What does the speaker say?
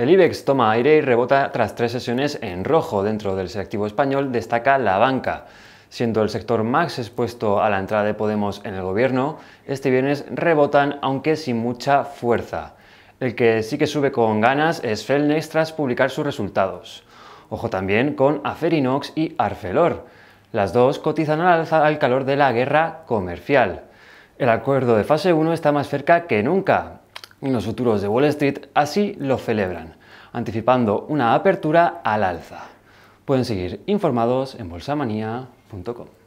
El IBEX toma aire y rebota tras tres sesiones en rojo. Dentro del selectivo español destaca la banca. Siendo el sector más expuesto a la entrada de Podemos en el gobierno, este viernes rebotan aunque sin mucha fuerza. El que sí que sube con ganas es Felnex tras publicar sus resultados. Ojo también con Aferinox y Arcelor. Las dos cotizan al alza al calor de la guerra comercial. El acuerdo de fase 1 está más cerca que nunca. Los futuros de Wall Street así lo celebran, anticipando una apertura al alza. Pueden seguir informados en bolsamanía.com.